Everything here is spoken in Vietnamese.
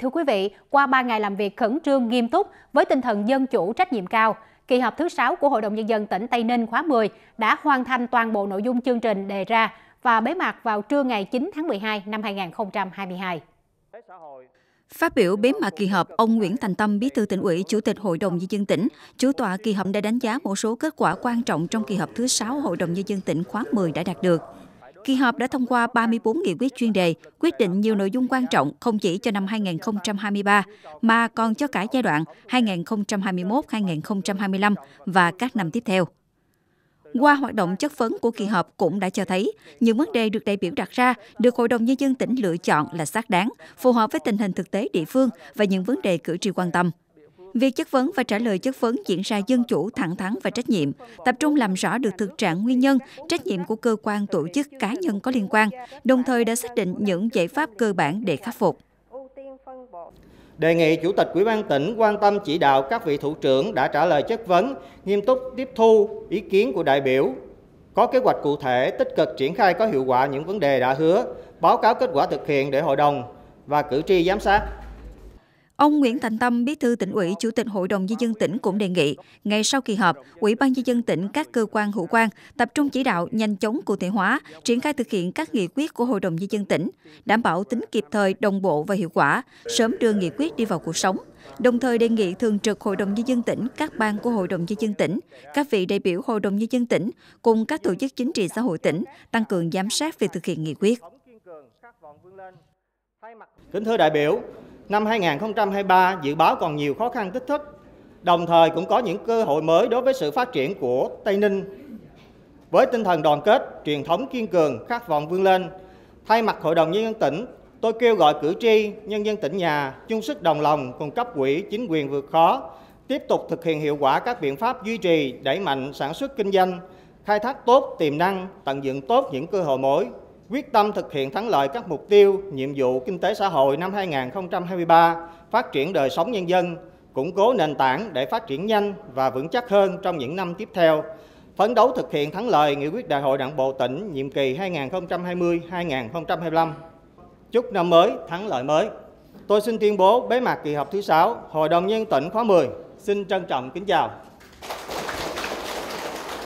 Thưa quý vị, qua 3 ngày làm việc khẩn trương nghiêm túc với tinh thần dân chủ trách nhiệm cao, kỳ họp thứ 6 của Hội đồng Nhân dân tỉnh Tây Ninh khóa 10 đã hoàn thành toàn bộ nội dung chương trình đề ra và bế mạc vào trưa ngày 9 tháng 12 năm 2022. Phát biểu bế mạc kỳ họp, ông Nguyễn Thành Tâm, Bí thư tỉnh ủy, Chủ tịch Hội đồng nhân dân tỉnh, chủ tọa kỳ họp đã đánh giá một số kết quả quan trọng trong kỳ họp thứ 6 Hội đồng nhân dân tỉnh khóa 10 đã đạt được. Kỳ họp đã thông qua 34 nghị quyết chuyên đề, quyết định nhiều nội dung quan trọng không chỉ cho năm 2023 mà còn cho cả giai đoạn 2021-2025 và các năm tiếp theo. Qua hoạt động chất vấn của kỳ họp cũng đã cho thấy, những vấn đề được đại biểu đặt ra được Hội đồng Nhân dân tỉnh lựa chọn là xác đáng, phù hợp với tình hình thực tế địa phương và những vấn đề cử tri quan tâm. Việc chất vấn và trả lời chất vấn diễn ra dân chủ, thẳng thắn và trách nhiệm, tập trung làm rõ được thực trạng nguyên nhân, trách nhiệm của cơ quan tổ chức cá nhân có liên quan, đồng thời đã xác định những giải pháp cơ bản để khắc phục. Đề nghị Chủ tịch Ủy ban tỉnh quan tâm chỉ đạo các vị thủ trưởng đã trả lời chất vấn, nghiêm túc tiếp thu ý kiến của đại biểu, có kế hoạch cụ thể, tích cực triển khai có hiệu quả những vấn đề đã hứa, báo cáo kết quả thực hiện để hội đồng và cử tri giám sát. Ông Nguyễn Thành Tâm, Bí thư tỉnh ủy, Chủ tịch Hội đồng nhân dân tỉnh cũng đề nghị, ngay sau kỳ họp, Ủy ban nhân dân tỉnh các cơ quan hữu quan tập trung chỉ đạo nhanh chóng cụ thể hóa, triển khai thực hiện các nghị quyết của Hội đồng nhân dân tỉnh, đảm bảo tính kịp thời, đồng bộ và hiệu quả, sớm đưa nghị quyết đi vào cuộc sống. Đồng thời đề nghị Thường trực Hội đồng Nhân dân tỉnh, các ban của Hội đồng Nhân dân tỉnh, các vị đại biểu Hội đồng Nhân dân tỉnh cùng các tổ chức chính trị xã hội tỉnh tăng cường giám sát việc thực hiện nghị quyết. Kính thưa đại biểu, năm 2023 dự báo còn nhiều khó khăn thách thức, đồng thời cũng có những cơ hội mới đối với sự phát triển của Tây Ninh. Với tinh thần đoàn kết, truyền thống kiên cường, khát vọng vươn lên, thay mặt Hội đồng Nhân dân tỉnh, tôi kêu gọi cử tri, nhân dân tỉnh nhà chung sức đồng lòng cùng cấp quỹ chính quyền vượt khó, tiếp tục thực hiện hiệu quả các biện pháp duy trì, đẩy mạnh sản xuất kinh doanh, khai thác tốt tiềm năng, tận dụng tốt những cơ hội mới, quyết tâm thực hiện thắng lợi các mục tiêu, nhiệm vụ kinh tế xã hội năm 2023, phát triển đời sống nhân dân, củng cố nền tảng để phát triển nhanh và vững chắc hơn trong những năm tiếp theo, phấn đấu thực hiện thắng lợi nghị quyết đại hội đảng bộ tỉnh nhiệm kỳ 2020-2025. Chúc năm mới, thắng lợi mới. Tôi xin tuyên bố bế mạc kỳ họp thứ 6 Hội đồng nhân tỉnh khóa 10. Xin trân trọng kính chào.